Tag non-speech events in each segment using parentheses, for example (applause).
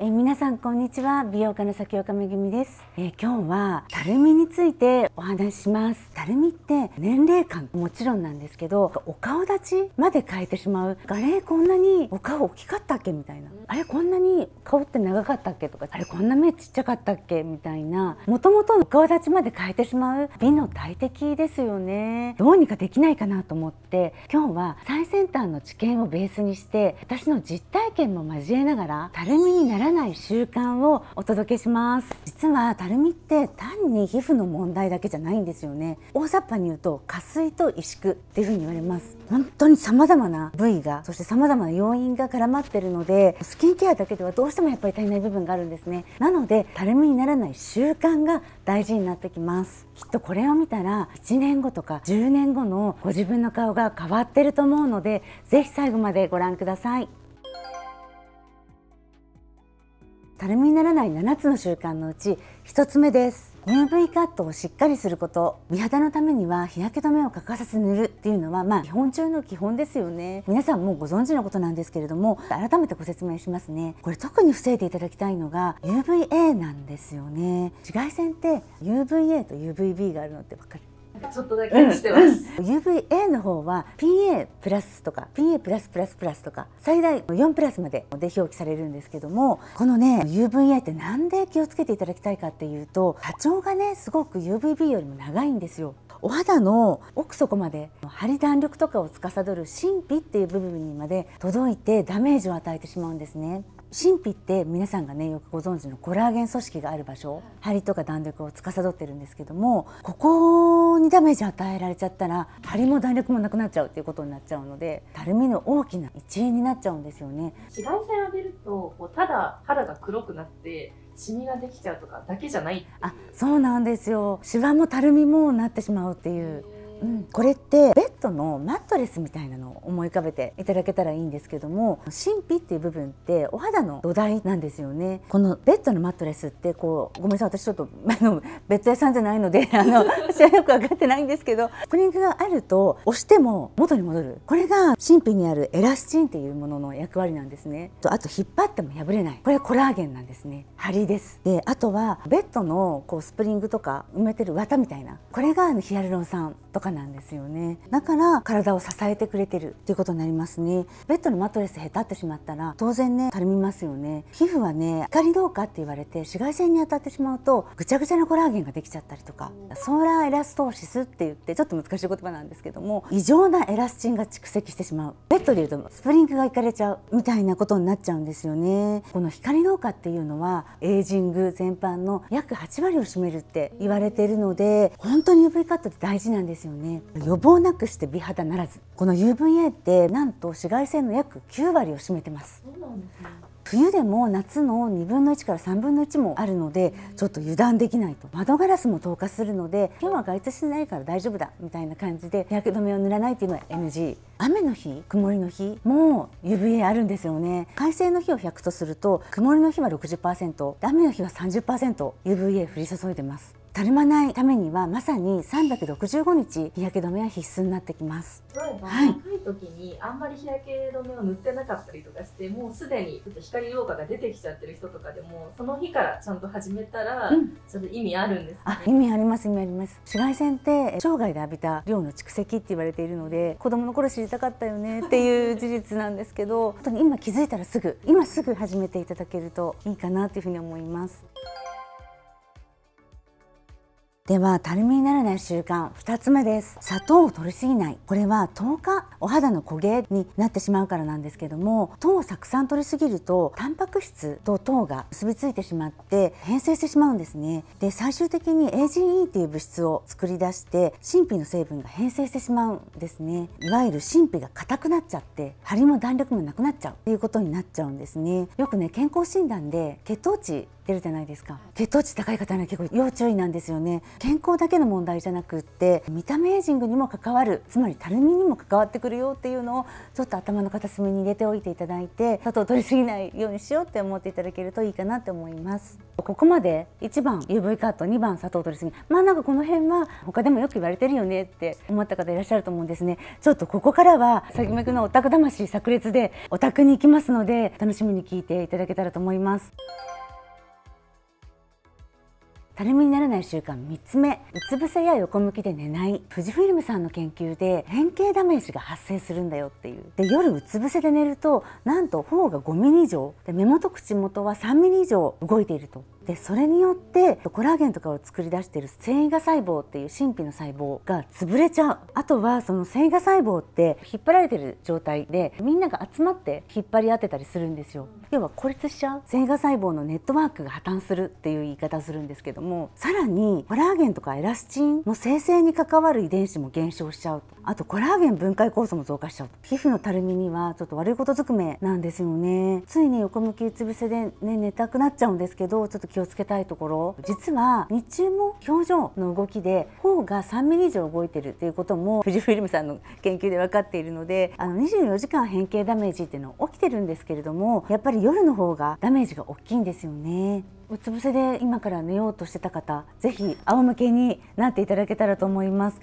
え皆さんこんにちは美容家の先岡めぐみです、え今日はたるみについてお話ししますたるみって年齢感もちろんなんですけどお顔立ちまで変えてしまうあれこんなにお顔大きかったっけみたいなあれこんなに顔って長かったっけとかあれこんな目ちっちゃかったっけみたいなもともとお顔立ちまで変えてしまう美の大敵ですよねどうにかできないかなと思って今日は最先端の知見をベースにして私の実体験も交えながらたるみにならならない習慣をお届けします実はたるみって単に皮膚の問題だけじゃないんですよね大雑把に言うと下水と萎縮っていう風に言われます本当に様々な部位がそして様々な要因が絡まってるのでスキンケアだけではどうしてもやっぱり足りない部分があるんですねなのでたるみにならない習慣が大事になってきますきっとこれを見たら1年後とか10年後のご自分の顔が変わってると思うのでぜひ最後までご覧くださいたるみにならない7つの習慣のうち1つ目です UV カットをしっかりすること美肌のためには日焼け止めを欠かさず塗るっていうのはまあ基本中の基本ですよね皆さんもご存知のことなんですけれども改めてご説明しますねこれ特に防いでいただきたいのが UVA なんですよね紫外線って UVA と UVB があるのって分かるちょっとだけしてます、UVA の方は PA プラスとか PA プラスプラスプラスとか最大4プラスまでで表記されるんですけどもこのね UVA ってなんで気をつけていただきたいかっていうと波長がねすごく UVB よりも長いんですよお肌の奥底まで張り弾力とかを司る神秘っていう部分にまで届いてダメージを与えてしまうんですね神秘って皆さんがねよくご存知のコラーゲン組織がある場所張りとか弾力を司ってるんですけどもここにダメージ与えられちゃったら張りも弾力もなくなっちゃうっていうことになっちゃうのでたるみの大きな一因になっちゃうんですよね紫外線浴びるとこうただ肌が黒くなってシミができちゃうとかだけじゃないあそうなんですよシワもたるみもなってしまうっていううん、これってベッドのマットレスみたいなのを思い浮かべていただけたらいいんですけども神秘っていう部分ってお肌の土台なんですよねこのベッドのマットレスってこうごめんなさい私ちょっとあのベッド屋さんじゃないので (laughs) あの私はよく分かってないんですけどプリングがあると押しても元に戻るこれが神秘にあるエラスチンっていうものの役割なんですねとあと引っ張っても破れないこれコラーゲンなんですね張りですであとはベッドのこうスプリングとか埋めてる綿みたいなこれがあのヒアルロン酸とかなんですよねだから体を支えてくれてるということになりますねベッドのマットレスへたってしまったら当然ねたるみますよね皮膚はね光老化って言われて紫外線に当たってしまうとぐちゃぐちゃなコラーゲンができちゃったりとかソーラーエラストーシスって言ってちょっと難しい言葉なんですけども異常なエラスチンが蓄積してしまうベッドでいうとスプリンクがいかれちゃうみたいなことになっちゃうんですよねこの光老化っていうのはエイジング全般の約8割を占めるって言われているので本当に UV カットって大事なんですよねね予防なくして美肌ならずこの UVA ってなんと紫外線の約9割を占めてます冬でも夏の2分の1から3分の1もあるのでちょっと油断できないと窓ガラスも透過するので今日は外出しないから大丈夫だみたいな感じで日焼け止めを塗らないっていうのは NG 雨の日曇りの日も UVA あるんですよね快晴の日を100とすると曇りの日は60%雨の日は 30%UVA 降り注いでますたるまないためにはまさに365日日焼け止めは必須になってきます例えば、はい、若い時にあんまり日焼け止めを塗ってなかったりとかしてもうすでにちょっと光老化が出てきちゃってる人とかでもその日からちゃんと始めたら、うん、ちょっと意味あるんです、ね、あ意味あります意味あります紫外線って生涯で浴びた量の蓄積って言われているので子供の頃知りたかったよねっていう事実なんですけど本当に今気づいたらすぐ今すぐ始めていただけるといいかなというふうに思います。ではたるみにならない習慣2つ目です砂糖を摂りすぎないこれは10日お肌の焦げになってしまうからなんですけども糖をたくさん摂りすぎるとタンパク質と糖が結びついてしまって変性してしまうんですねで最終的に AGE っていう物質を作り出して神秘の成分が変性してしまうんですねいわゆる神秘が硬くなっちゃって張りも弾力もなくなっちゃうっていうことになっちゃうんですねよくね健康診断で血糖値出るじゃないですか血糖値高い方には結構要注意なんですよね健康だけの問題じゃなくって見た目エイジングにも関わるつまりたるみにも関わってくるよっていうのをちょっと頭の片隅に入れておいていただいて砂糖取りすぎないようにしようって思っていただけるといいかなと思いますここまで1番 UV カット2番砂糖取りすぎまあなんかこの辺は他でもよく言われてるよねって思った方いらっしゃると思うんですねちょっとここからは先めくのオタク魂炸裂でオタクに行きますので楽しみに聞いていただけたらと思いますたるみにならない習慣3つ目うつ伏せや横向きで寝ない富士フィルムさんの研究で変形ダメージが発生するんだよっていうで夜うつ伏せで寝るとなんと頬が5ミリ以上で目元口元は3ミリ以上動いているとでそれによってコラーゲンとかを作り出している繊維が細胞っていう神秘の細胞が潰れちゃうあとはその繊維が細胞って引っ張られてる状態でみんなが集まって引っ張り合ってたりするんですよ要は孤立しちゃう繊維が細胞のネットワークが破綻するっていう言い方するんですけどもさらにコラーゲンとかエラスチンの生成に関わる遺伝子も減少しちゃうとあとコラーゲン分解酵素も増加しちゃう皮膚のたるみにはちょっと悪いことずくめなんですよねついに横向きうつ伏せでね寝たくなっちゃうんですけどちょっと気をつけたいところ実は日中も表情の動きで頬が3ミリ以上動いてるっていうこともフジフィルムさんの研究で分かっているのであの24時間変形ダメージっていうのは起きてるんですけれどもやっぱり夜の方がダメージが大きいんですよねうつ伏せで今から寝ようとしてた方是非仰向けになっていただけたらと思います。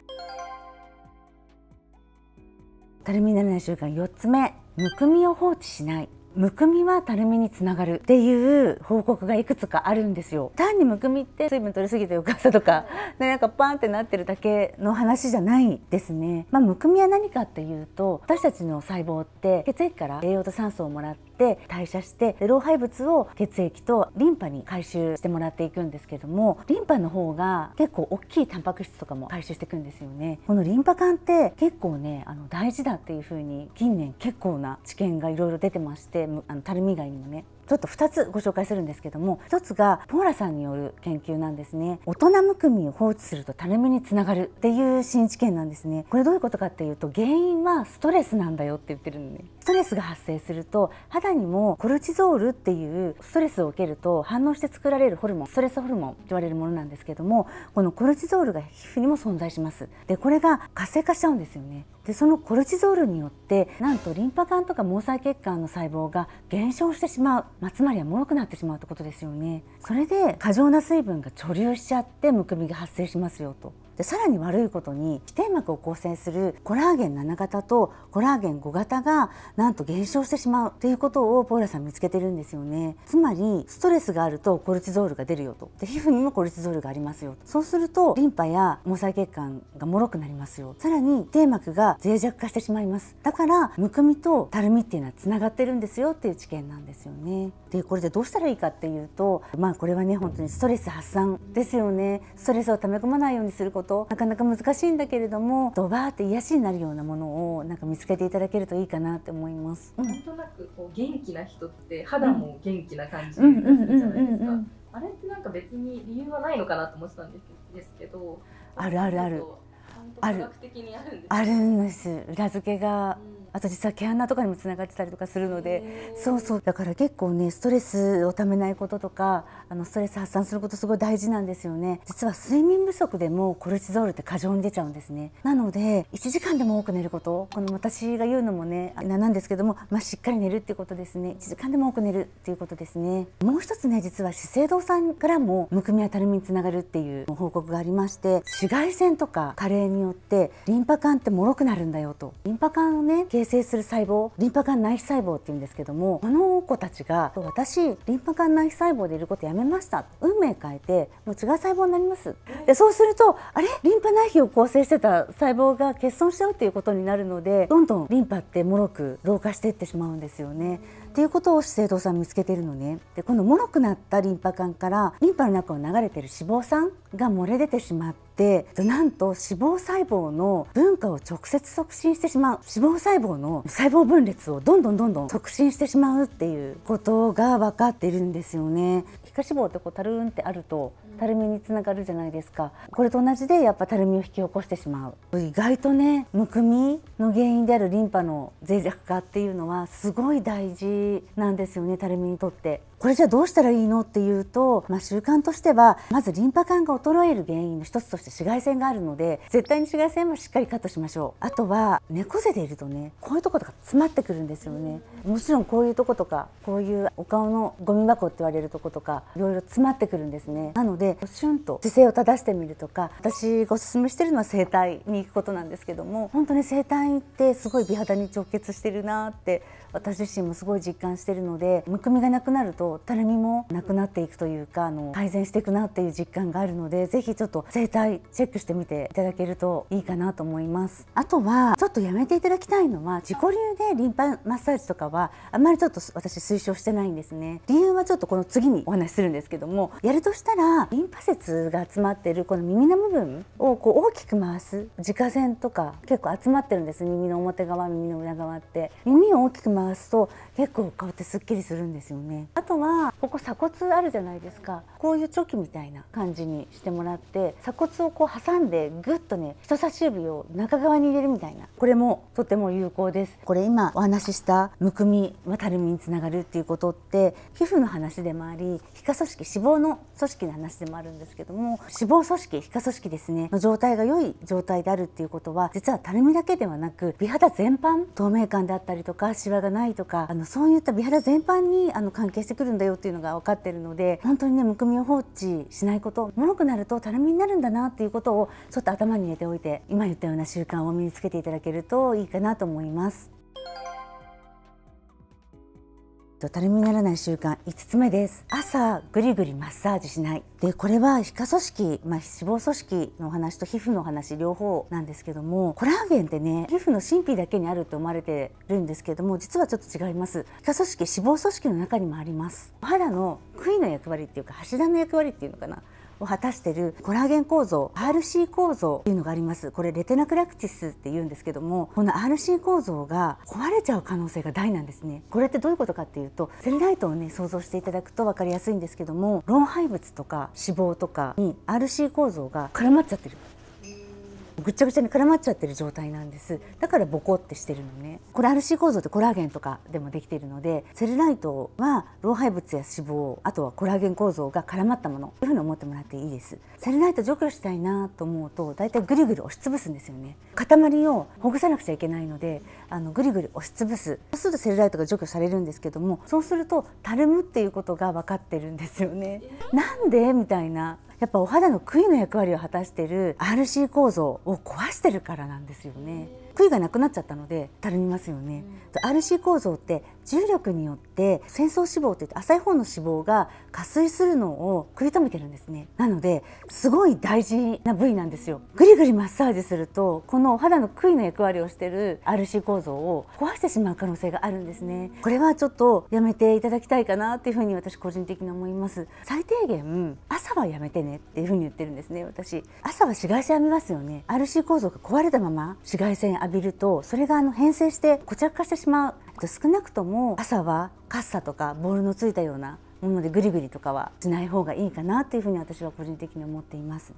たるみにならない習慣4つ目むくみを放置しないむくみはたるみにつながるっていう報告がいくつかあるんですよ単にむくみって水分取りすぎてか翌朝とか (laughs) ね、なんかパンってなってるだけの話じゃないですねまあ、むくみは何かっていうと私たちの細胞って血液から栄養と酸素をもらっって代謝して老廃物を血液とリンパに回収してもらっていくんですけどもリンパの方が結構大きいタンパク質とかも回収していくんですよねこのリンパ管って結構ねあの大事だっていう風に近年結構な知見がいろいろ出てましてあのたるみ以外にもねちょっと2つご紹介するんですけども1つがポーラさんによる研究なんですね大人むくみを放置すると垂れ目につながるっていう新知見なんですねこれどういうことかっていうと原因はストレスなんだよって言ってるのねストレスが発生すると肌にもコルチゾールっていうストレスを受けると反応して作られるホルモンストレスホルモンと言われるものなんですけどもこのコルチゾールが皮膚にも存在しますでこれが活性化しちゃうんですよねでそのコルチゾールによってなんとリンパ管とか毛細血管の細胞が減少してしまう、まあ、つまりは脆くなってしまうってことですよねそれで過剰な水分が貯留しちゃってむくみが発生しますよとでさらに悪いことに非天膜を構成するコラーゲン7型とコラーゲン5型がなんと減少してしまうということをポーラさん見つけてるんですよねつまりストレスがあるとコルチゾールが出るよとで皮膚にもコルチゾールがありますよとそうするとリンパや毛細血管が脆くなりますよさらに低膜が脆弱化してしまいますだからむくみとたるみっていうのはつながってるんですよっていう知見なんですよねでこれでどうしたらいいかっていうとまあこれはね本当にストレス発散ですよねストレスを溜め込まないようにすることとなかなか難しいんだけれどもドバーって癒しになるようなものをなんか見つけていただけるといいかなって思います。うん、なんとなくこう元気な人って肌も元気な感じがするじゃないですか。あれってなんか別に理由はないのかなと思ってたんですけど。あるあるある。ある。あるんです。裏付けが。うんあと実は毛穴とかにもつながってたりとかするのでそうそうだから結構ねストレスをためないこととかあのストレス発散することすごい大事なんですよね実は睡眠不足でもコルチゾールって過剰に出ちゃうんですねなので1時間でも多く寝ることこの私が言うのもねなんですけども、まあ、しっかり寝るっていうことですね1時間でも多く寝るっていうことですねもう一つね実は資生堂さんからもむくみやたるみにつながるっていう報告がありまして紫外線とか加齢によってリンパ管って脆くなるんだよとリンパ管をね形成する細胞リンパ管内皮細胞っていうんですけどもこの子たちが私リンパ管内皮細胞でいることやめめました運命変えてもう違う細胞になりますでそうするとあれリンパ内皮を構成してた細胞が欠損しちゃうっていうことになるのでどんどんリンパってもろく老化していってしまうんですよね。っていうことを資生堂さん見つけてるのね。でこのもろくなったリンパ管からリンパの中を流れてる脂肪酸が漏れ出てしまってってなんと脂肪細胞の分化を直接促進してしまう脂肪細胞の細胞分裂をどんどんどんどん促進してしまうっていうことが分かってるんですよね。皮下脂肪ってこうたるんってあるとたるみにつながるじゃないですかこれと同じでやっぱたるみを引き起こしてしまう意外とねむくみの原因であるリンパの脆弱化っていうのはすごい大事なんですよねたるみにとってこれじゃあどうしたらいいのっていうと、まあ、習慣としてはまずリンパ管が衰える原因の一つとして紫外線があるので絶対に紫外線はしっかりカットしましょうあとは猫背でいるとねこういうとことか詰まってくるんですよねもちろんこういうとことかこういうお顔のゴミ箱って言われるとことかいろいろ詰まってくるんですねなのでシュンと姿勢を正してみるとか私がおすすめしてるのは整体に行くことなんですけども本当に整体ってすごい美肌に直結してるなって私自身もすごい実感してるのでむくみがなくなるととたるみもなくなっていくというかあの改善していくなっていう実感があるのでぜひちょっと整体チェックしてみていただけるといいかなと思いますあとはちょっとやめていただきたいのは自己流でリンパマッサージとかはあんまりちょっと私推奨してないんですね理由はちょっとこの次にお話しするんですけどもやるとしたらリンパ節が集まってるこの耳の部分をこう大きく回す自家線とか結構集まってるんです耳の表側耳の裏側って耳を大きく回すと結構顔ってすっきりするんですよねあとはここ鎖骨あるじゃないですかこういうチョキみたいな感じにしてもらって鎖骨をこう挟んでぐっとね人差し指を中側に入れるみたいなこれもとても有効ですこれ今お話ししたむくみはたるみにつながるっていうことって皮膚の話でもあり皮下組織脂肪の組織の話でもあるんですけども脂肪組織皮下組織ですねの状態が良い状態であるっていうことは実はたるみだけではなく美肌全般透明感であったりとかシワがないとかあのそういった美肌全般にあの関係してくるるんだよっていうのが分かってるので本当にねむくみを放置しないこともろくなるとたるみになるんだなっていうことをちょっと頭に入れておいて今言ったような習慣を身につけていただけるといいかなと思います。たるみならない習慣5つ目です朝ぐりぐりマッサージしないでこれは皮下組織、まあ、脂肪組織の話と皮膚の話両方なんですけどもコラーゲンってね皮膚の神秘だけにあると思われてるんですけども実はちょっと違います皮下組織脂肪組織の中にもあります肌の杭の役割っていうか柱の役割っていうのかなを果たしているコラーゲン構造 RC 構造っていうのがありますこれレテナクラクティスって言うんですけどもこの RC 構造が壊れちゃう可能性が大なんですねこれってどういうことかっていうとセルライトをね想像していただくと分かりやすいんですけども老廃物とか脂肪とかに RC 構造が絡まっちゃってるぐちゃぐちゃに絡まっちゃってる状態なんですだからボコってしてるのねこれ RC 構造ってコラーゲンとかでもできているのでセルライトは老廃物や脂肪あとはコラーゲン構造が絡まったものというふうに思ってもらっていいですセルライト除去したいなと思うとだいたいぐりぐり押しつぶすんですよね塊をほぐさなくちゃいけないのであのぐりぐり押しつぶすそうするとセルライトが除去されるんですけどもそうするとたるむっていうことが分かってるんですよねなんでみたいなやっぱお肌の杭の役割を果たしている RC 構造を壊してるからなんですよね。杭がなくなっちゃったのでたるみますよね。RC 構造って重力によって戦争脂肪って浅い方の脂肪が加水するのを食い止めてるんですねなのですごい大事な部位なんですよぐりぐりマッサージするとこの肌の杭の役割をしてる RC 構造を壊してしまう可能性があるんですねこれはちょっとやめていただきたいかなっていうふうに私個人的に思います最低限朝はやめてねっていうふうに言ってるんですね私朝は紫外線浴びますよね RC 構造が壊れたまま紫外線浴びるとそれがあの変性して固着化してしまうと少なくとも朝はカッサとかボールのついたようなものでグリグリとかはしない方がいいかなというふうに私は個人的に思っています。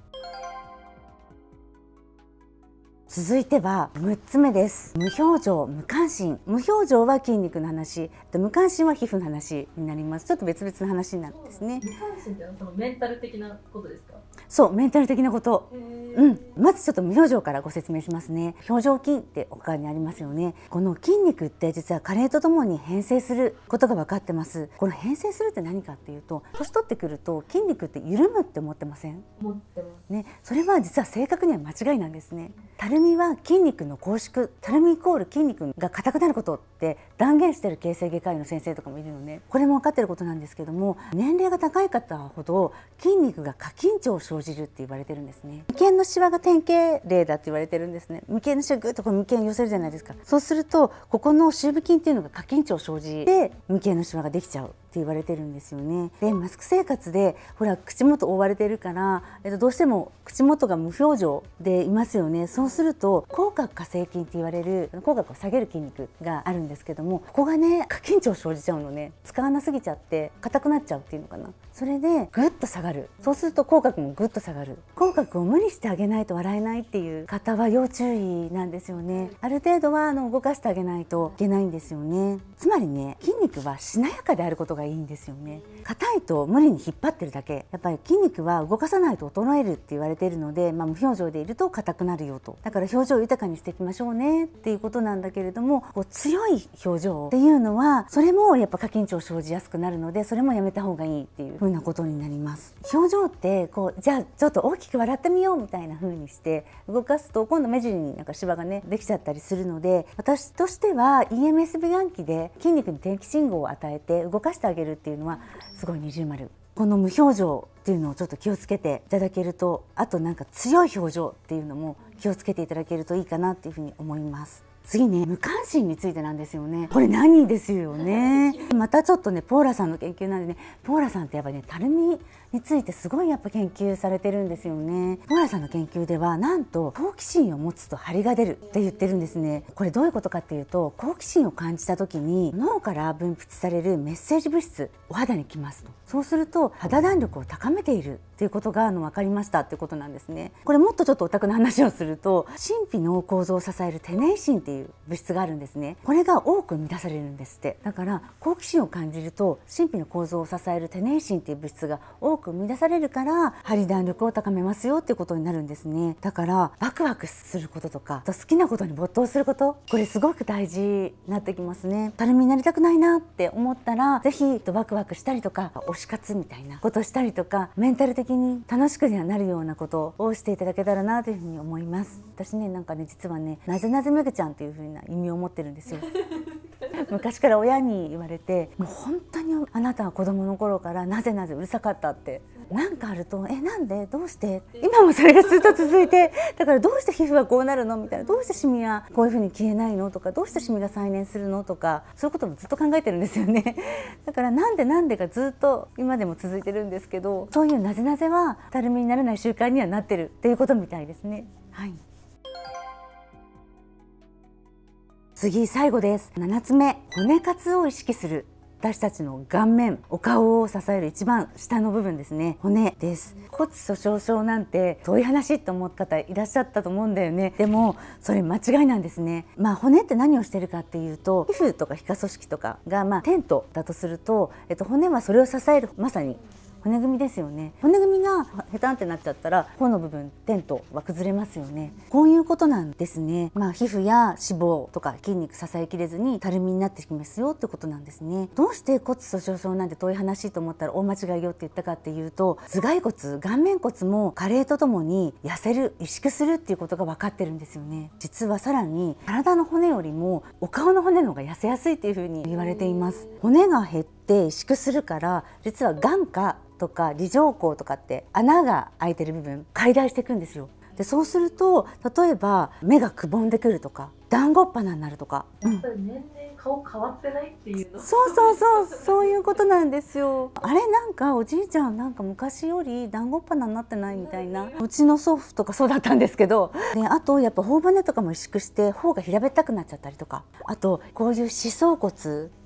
続いては6つ目です無表情無関心無表情は筋肉の話無関心は皮膚の話になりますちょっと別々の話になるんですね無関心ってのはそのメンタル的なことですかそうメンタル的なこと、えーうん、まずちょっと無表情からご説明しますね表情筋って他にありますよねこの筋肉って実は加齢とともに変性することが分かってますこの変性するって何かっていうと年取ってくると筋肉って緩むって思ってません思ってますね、それは実は正確には間違いなんですねたるみは筋肉の拘縮たるみイコール筋肉が硬くなることって断言してる形成外科医の先生とかもいるのね、これも分かってることなんですけども年齢が高い方ほど筋肉が過緊張を生じるって言われてるんですねのシワが典型例だって言われてるんですね眉間のシワぐっとこう眉間寄せるじゃないですかそうするとここの深部筋っていうのが過緊張生じて眉間のシワができちゃうって言われてるんですよね。でマスク生活でほら口元覆われてるから、えっと、どうしても口元が無表情でいますよねそうすると口角下制筋って言われる口角を下げる筋肉があるんですけどもここがね過緊張生じちゃうのね使わなすぎちゃって硬くなっちゃうっていうのかなそれでぐっと下がるそうすると口角もぐっと下がる口角を無理してあげないと笑えないっていう方は要注意なんですよねある程度はあの動かしてあげないといけないんですよねつまりね筋肉はしなやかであることがいいんですよね硬いと無理に引っ張ってるだけやっぱり筋肉は動かさないと衰えるって言われているので、まあ、無表情でいると硬くなるよとだから表情を豊かにしていきましょうねっていうことなんだけれどもこう強い表情っていうのはそれもやっぱ過緊張生じやすくなるのでそれもやめた方がいいっていう風なことになります表情ってこうじゃあちょっと大きく笑ってみようみたいな風にして動かすと今度目尻になんか芝がねできちゃったりするので私としては EMS 美顔器で筋肉に電気信号を与えて動かしてああげるっていうのはすごい二重丸この無表情っていうのをちょっと気をつけていただけるとあとなんか強い表情っていうのも気をつけていただけるといいかなっていうふうに思います次ね無関心についてなんですよねこれ何ですよねまたちょっとねポーラさんの研究なんでねポーラさんってやっぱりねたるみについてすごいやっぱ研究されてるんですよね小原さんの研究ではなんと好奇心を持つと張りが出るって言ってるんですねこれどういうことかっていうと好奇心を感じた時に脳から分泌されるメッセージ物質お肌にきますとそうすると肌弾力を高めているっていうことがあの分かりましたってことなんですねこれもっとちょっとオタクの話をすると神秘の構造を支えるテネイシンっていう物質があるんですねこれが多く満たされるんですってだから好奇心を感じると神秘の構造を支えるテネイシンっていう物質が多く生み出されるから針弾力を高めますよっていうことになるんですねだからワクワクすることとかと好きなことに没頭することこれすごく大事になってきますねたるみになりたくないなって思ったら是非ワクワクしたりとか推し活みたいなことしたりとかメンタル的に楽しくにはなるようなことをしていただけたらなというふうに思います私ねなんかね実はねなぜなぜめぐちゃんっていうふうな意味を持ってるんですよ (laughs) 昔から親に言われてもう本当にあなたは子供の頃からなぜなぜうるさかったって何かあると「えなんでどうして?」今もそれがずっと続いてだからどうして皮膚はこうなるのみたいなどうしてシミはこういうふうに消えないのとかどうしてシミが再燃するのとかそういうこともずっと考えてるんですよね (laughs) だからなんでなんでがずっと今でも続いてるんですけどそういうなぜなぜはたるみにならない習慣にはなってるっていうことみたいですね。はい次最後です7つ目骨活を意識する私たちの顔面お顔を支える一番下の部分ですね骨です骨粗鬆症なんて遠い話と思った方いらっしゃったと思うんだよねでもそれ間違いなんですねまあ骨って何をしてるかっていうと皮膚とか皮下組織とかがまあテントだとするとえっと骨はそれを支えるまさに骨組みですよね骨組みがヘタンってなっちゃったら頬の部分テントは崩れますよねこういうことなんですねまあ皮膚や脂肪とか筋肉支えきれずにたるみになってきますよってことなんですねどうして骨粗鬆症なんて遠い話と思ったら大間違いよって言ったかっていうと頭蓋骨顔面骨も加齢とともに痩せる萎縮するっていうことが分かってるんですよね実はさらに体の骨よりもお顔の骨の方が痩せやすいっていうふに言われています骨が減ってて萎縮するから実は眼下とか離上口とかって穴が開いてる部分解体していくんですよ。でそうすると例えば目がくぼんでくるとか団子っ鼻になるとか、うん、年顔変わってないっていうのそうそうそうそういうことなんですよあれなんかおじいちゃんなんか昔より団子っ鼻になってないみたいな、うちの祖父とかそうだったんですけどであとやっぱ頬骨とかも萎縮して頬が平べったくなっちゃったりとかあとこういう歯槽骨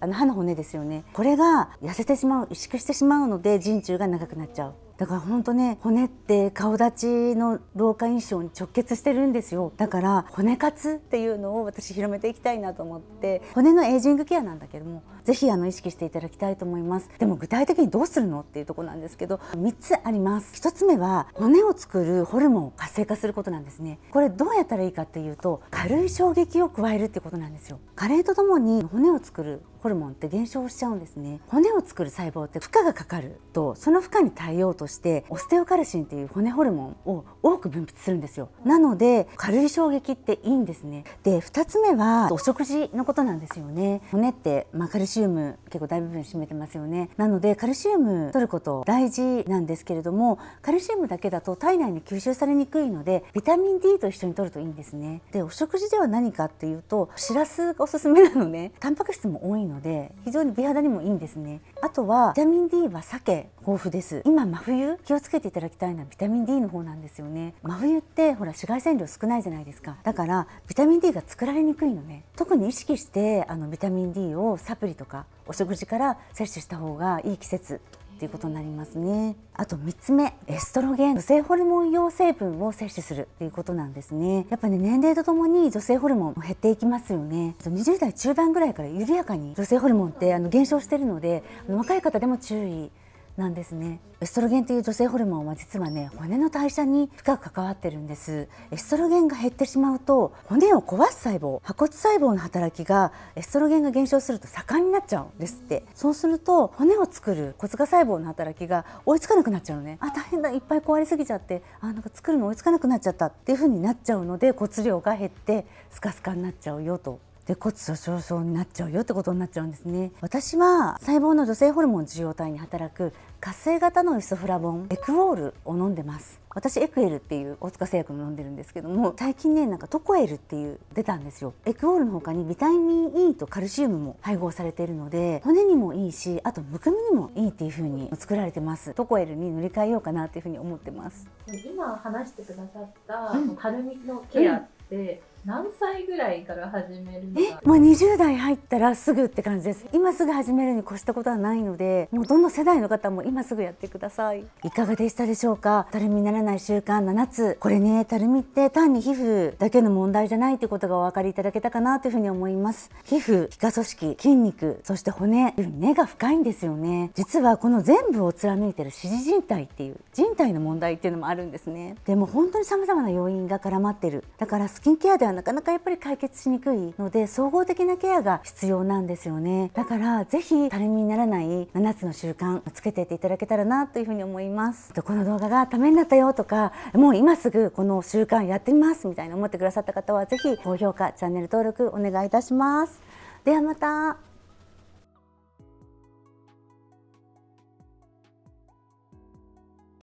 あの歯の骨ですよねこれが痩せてしまう萎縮してしまうので人中が長くなっちゃうだから本当ね骨って顔立ちの老化印象に直結してるんですよだから骨活っていうのを私広めていきたいなと思って骨のエイジングケアなんだけどもぜひあの意識していただきたいと思いますでも具体的にどうするのっていうとこなんですけど3つあります1つ目は骨を作るホルモンを活性化することなんですねこれどうやったらいいかっていうと軽い衝撃を加えるってことなんですよ加齢とともに骨を作るホルモンって減少しちゃうんですね骨を作る細胞って負荷がかかるとその負荷に耐えようとしてオステオカルシンっていう骨ホルモンを多く分泌するんですよなので軽い衝撃っていいんですねで2つ目はお食事のことなんですよね骨って、まあ、カルシウム結構大部分占めてますよねなのでカルシウム取ること大事なんですけれどもカルシウムだけだと体内に吸収されにくいのでビタミン D と一緒に取るといいんですねでお食事では何かっていうとしらすがおすすめなのねタンパク質も多いのので非常に美肌にもいいんですねあとはビタミン D は鮭豊富です今真冬気をつけていただきたいのはビタミン D の方なんですよね真冬ってほら紫外線量少ないじゃないですかだからビタミン D が作られにくいのね特に意識してあのビタミン D をサプリとかお食事から摂取した方がいい季節っていうことになりますねあと3つ目エストロゲン女性ホルモン用成分を摂取するということなんですねやっぱね年齢とともに女性ホルモンも減っていきますよね20代中盤ぐらいから緩やかに女性ホルモンってあの減少してるので若い方でも注意なんですねエストロゲンという女性ホルモンは実はね骨の代謝に深く関わってるんですエストロゲンが減ってしまうと骨を壊す細胞破骨細胞の働きがエストロゲンが減少すると盛んになっちゃうんですってそうすると骨を作る骨芽細胞の働きが追いつかなくなっちゃうのねあ大変だいっぱい壊れすぎちゃってあなんか作るの追いつかなくなっちゃったっていう風になっちゃうので骨量が減ってスカスカになっちゃうよとで骨粗鬆症になっちゃうよってことになっちゃうんですね私は細胞の女性ホルモン受容体に働く活性型のイソフラボンエクオールを飲んでます私エクエルっていう大塚製薬の飲んでるんですけども最近ねなんかトコエルっていう出たんですよエクオールの他にビタミン E とカルシウムも配合されているので骨にもいいしあとむくみにもいいっていう風に作られてますトコエルに塗り替えようかなっていう風に思ってます今話してくださった、たるみのケアって、うん何歳ぐらいから始めるのえ、20代入ったらすぐって感じです今すぐ始めるに越したことはないのでもうどの世代の方も今すぐやってくださいいかがでしたでしょうかたるみにならない習慣7つこれねたるみって単に皮膚だけの問題じゃないってことがお分かりいただけたかなというふうに思います皮膚皮下組織筋肉そして骨根が深いんですよね実はこの全部を貫いてる支持人体っていう人体の問題っていうのもあるんですねでも本当に様々な要因が絡まってるだからスキンケアではなかなかやっぱり解決しにくいので総合的なケアが必要なんですよねだからぜひたるみにならない7つの習慣をつけていっていただけたらなというふうに思いますこの動画がためになったよとかもう今すぐこの習慣やってみますみたいな思ってくださった方はぜひ高評価チャンネル登録お願いいたしますではまた